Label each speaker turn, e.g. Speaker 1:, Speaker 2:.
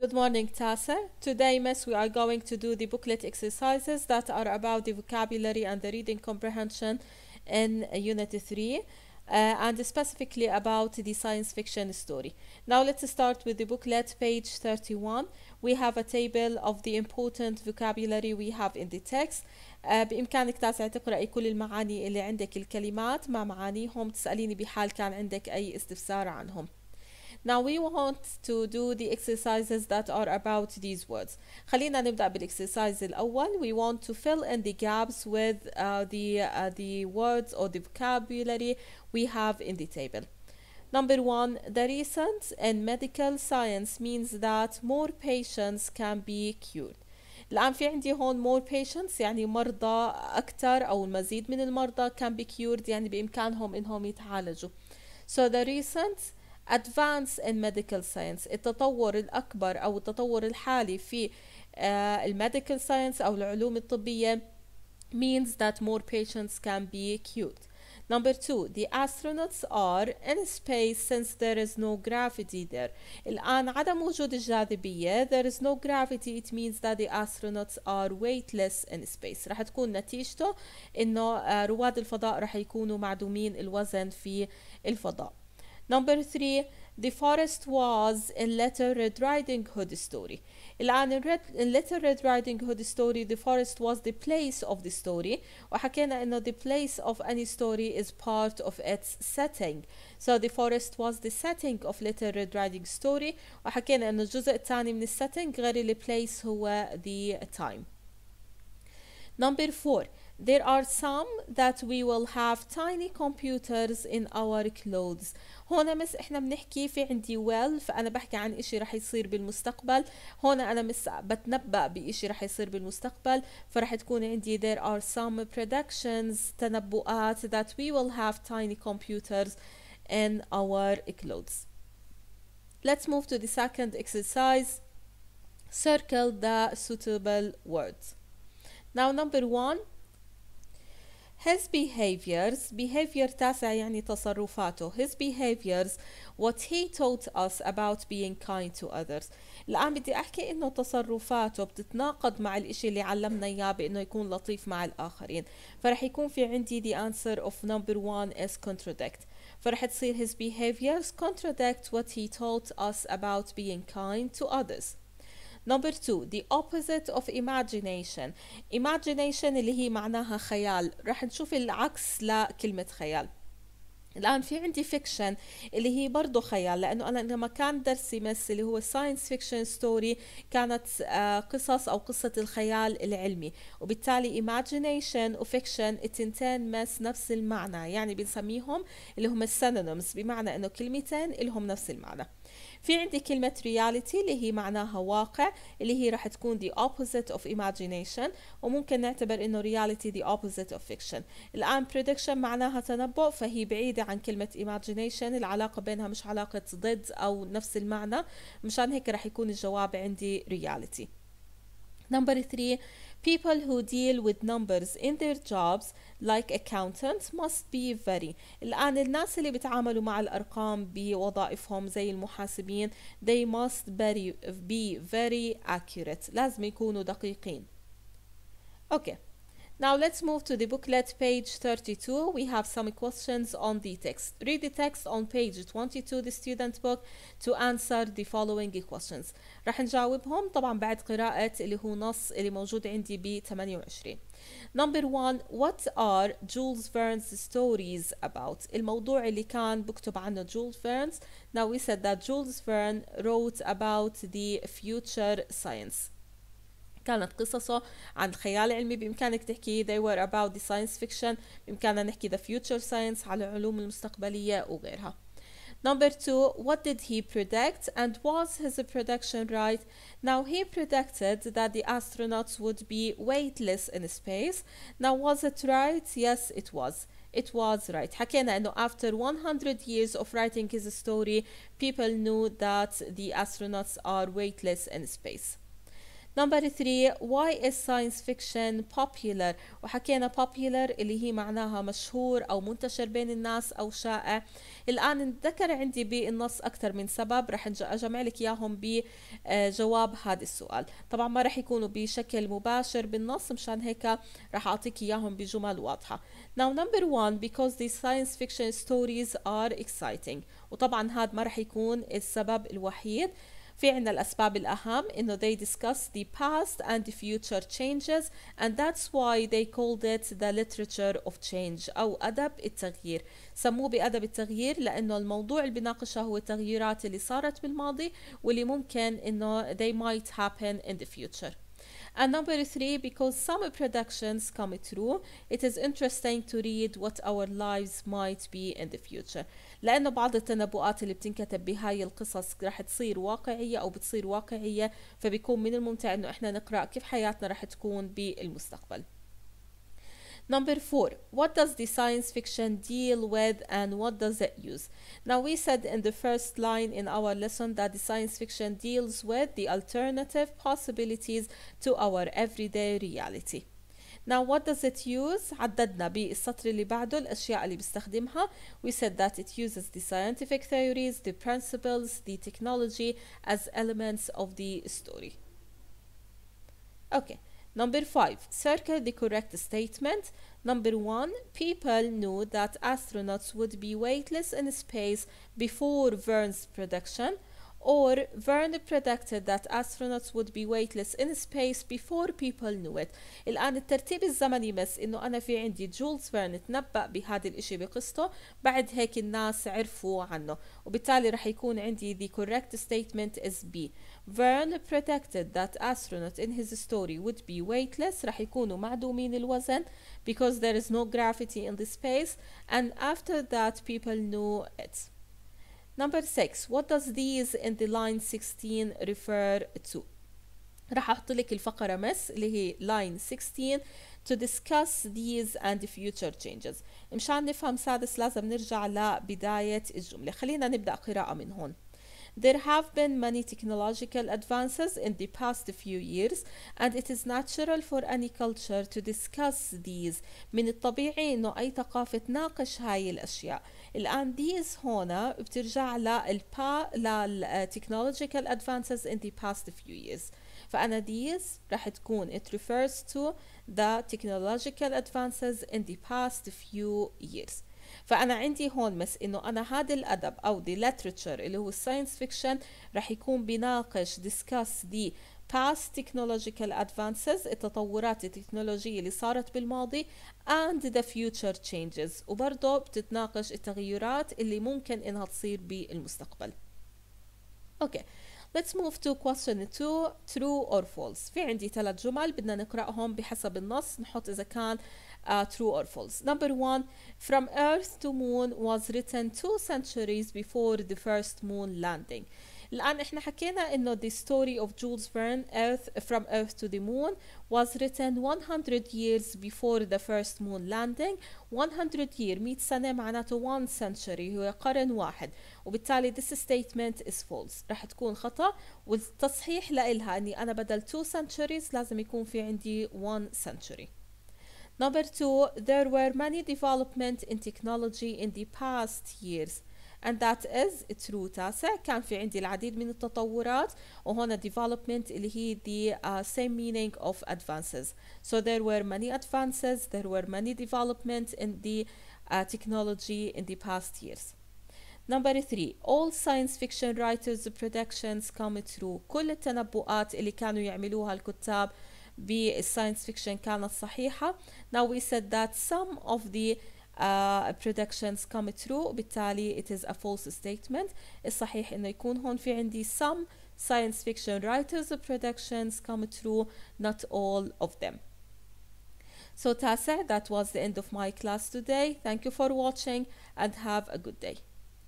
Speaker 1: Good morning, Taser. Today, Miss, we are going to do the booklet exercises that are about the vocabulary and the reading comprehension in Unit 3, uh, and specifically about the science fiction story. Now, let's start with the booklet, page 31. We have a table of the important vocabulary we have in the text. Uh, بإمكانك تاسع تقرأي كل المعاني اللي عندك الكلمات مع معانيهم تسأليني بحال كان عندك أي استفسار عنهم. Now we want to do the exercises that are about these words. خلينا نبدأ بالاكسرسايز الأول. We want to fill in the gaps with uh, the, uh, the words or the vocabulary we have in the table. Number one, the recent in medical science means that more patients can be cured. الآن في عندي هون more patients يعني مرضى أكثر أو المزيد من المرضى can be cured يعني بإمكانهم إنهم يتعالجوا. So the recent advance in medical science التطور الأكبر أو التطور الحالي في الميديكال ساينس أو العلوم الطبية means that more patients can be cured. Number two, the astronauts are in space since there is no gravity there. الآن عدم وجود الجاذبية there is no gravity it means that the astronauts are weightless in space. رح تكون نتيجته إنه رواد الفضاء رح يكونوا معدومين الوزن في الفضاء. Number three, the forest was in Little Red Riding Hood story. الآن in, Red, in Little Red Riding Hood story the forest was the place of the story وحكينا إنه the place of any story is part of its setting. So the forest was the setting of Little Red Riding story وحكينا إنه الجزء الثاني من setting غير ال place هو the time. Number four there are some that we will have tiny computers in our clothes هنا مس احنا بنحكي في عندي well فأنا بحكي عن اشي رح يصير بالمستقبل هنا أنا مس بتنبأ باشي رح يصير بالمستقبل فرح تكون عندي there are some predictions تنبؤات that we will have tiny computers in our clothes Let's move to the second exercise circle the suitable words now number one his behaviors behavior تاسع يعني تصرفاته his behaviors what he taught us about being kind to others الآن بدي أحكي إنه تصرفاته بتتناقض مع الإشي اللي علمنا إياه بإنه يكون لطيف مع الآخرين فرح يكون في عندي the answer of number one is contradict فرح تصير his behaviors contradict what he taught us about being kind to others نمبر تو the opposite of imagination imagination اللي هي معناها خيال رح نشوف العكس لكلمة خيال الآن في عندي فيكشن اللي هي برضه خيال لأنه أنا لما كان درسي مس اللي هو ساينس فيكشن ستوري كانت آه، قصص أو قصة الخيال العلمي وبالتالي ايماجينيشن وفيكشن التنتين مس نفس المعنى يعني بنسميهم اللي هم السينونيمز بمعنى أنه كلمتين لهم نفس المعنى في عندي كلمة reality اللي هي معناها واقع اللي هي راح تكون the opposite of imagination وممكن نعتبر انه reality the opposite of fiction الآن prediction معناها تنبؤ فهي بعيدة عن كلمة imagination العلاقة بينها مش علاقة ضد أو نفس المعنى مشان هيك راح يكون الجواب عندي reality Number three, people who deal with numbers in their jobs like accountants must be very الآن الناس اللي بتعاملوا مع الأرقام بوظائفهم زي المحاسبين they must be very accurate لازم يكونوا دقيقين. Okay. Now let's move to the booklet page 32. We have some questions on the text. Read the text on page 22 the student book to answer the following questions. راح نجاوبهم طبعا بعد قراءة اللي هو نص اللي موجود عندي ب 28. Number one, what are Jules Verne's stories about? الموضوع اللي كان بكتب عنه Jules Verne. Now we said that Jules Verne wrote about the future science. كانت قصصه عن الخيال العلمي بإمكانك تحكي they were about the science fiction بإمكاننا نحكي the future science على العلوم المستقبلية وغيرها Number two, what did he predict and was his prediction right? Now, he predicted that the astronauts would be weightless in space. Now, was it right? Yes, it was. It was right. حكينا انه after 100 years of writing his story, people knew that the astronauts are weightless in space. نمبر 3 why is science fiction popular وحكينا popular اللي هي معناها مشهور أو منتشر بين الناس أو شائع الآن ذكر عندي بالنص أكثر من سبب رح أجمع لك إياهم بجواب هذا السؤال طبعا ما رح يكونوا بشكل مباشر بالنص مشان هيك رح أعطيك إياهم بجمل واضحة now number one because the science fiction stories are exciting وطبعا هذا ما رح يكون السبب الوحيد في عنا الأسباب الأهم إنه they discuss the past and the future changes and that's why they called it the literature of change أو أدب التغيير سموه بأدب التغيير لأنه الموضوع اللي بناقشه هو التغييرات اللي صارت بالماضي واللي ممكن إنه they might happen in the future And number three, because some productions come true, it is interesting to read what our lives might be in the future. لأنه بعض التنبؤات اللي بتنكتب بهاي القصص راح تصير واقعية أو بتصير واقعية فبيكون من الممتع إنه إحنا نقرأ كيف حياتنا راح تكون بالمستقبل. Number four, what does the science fiction deal with and what does it use? Now, we said in the first line in our lesson that the science fiction deals with the alternative possibilities to our everyday reality. Now what does it use؟ عددنا بالسطر اللي بعده الأشياء اللي بيستخدمها. We said that it uses the scientific theories, the principles, the technology as elements of the story. Okay. Number five, circle the correct statement. Number one, people knew that astronauts would be weightless in space before Verne's prediction. Or Verne predicted that astronauts would be weightless in space before people knew it الآن الترتيب الزمني بس إنه أنا في عندي جولز فيرن تنبأ بهذا الإشي بقصته بعد هيك الناس عرفوا عنه وبالتالي رح يكون عندي the correct statement is B Verne predicted that astronauts in his story would be weightless رح يكونوا معدومين الوزن because there is no gravity in the space and after that people knew it Number 6 what does these in the line 16 refer to راح احط لك الفقرة مس اللي هي line 16 to discuss these and future changes مشان نفهم سادس لازم نرجع لبداية الجملة خلينا نبدأ قراءة من هون There have been many technological advances in the past few years and it is natural for any culture to discuss these من الطبيعي انه اي ثقافة تناقش هاي الاشياء الان ديز هنا بترجع للبا للتكنولوجيكال ادفانسز ان the past few years فانا these راح تكون it refers to the technological advances in the past few years فانا عندي هون مس انه انا هذا الادب او the literature اللي هو الساينس فيكشن راح يكون بناقش discuss the past technological advances التطورات التكنولوجية اللي صارت بالماضي and the future changes وبرضه بتتناقش التغيرات اللي ممكن إنها تصير بالمستقبل Okay Let's move to question 2 true or false في عندي ثلاث جمل بدنا نقرأهم بحسب النص نحط إذا كان uh, true or false. Number one, From Earth to Moon was written two centuries before the first moon landing. الآن إحنا حكينا إنه the story of Jules Verne Earth from Earth to the Moon was written 100 years before the first moon landing 100 year 100 سنة معناته 1 century هو قرن واحد وبالتالي this statement is false راح تكون خطأ والتصحيح لإلها أني أنا بدل 2 centuries لازم يكون في عندي 1 century Number two, there were many developments in technology in the past years and that is true تاسع كان في عندي العديد من التطورات وهنا development اللي هي the uh, same meaning of advances so there were many advances there were many developments in the uh, technology in the past years Number three, all science fiction writers predictions come true. كل التنبؤات اللي كانوا يعملوها الكتاب بالساينس fiction كانت صحيحة. Now we said that some of the uh, predictions come true وبالتالي it is a false statement الصحيح انه يكون هون في عندي some science fiction writers predictions come true not all of them so Tasa that was the end of my class today thank you for watching and have a good day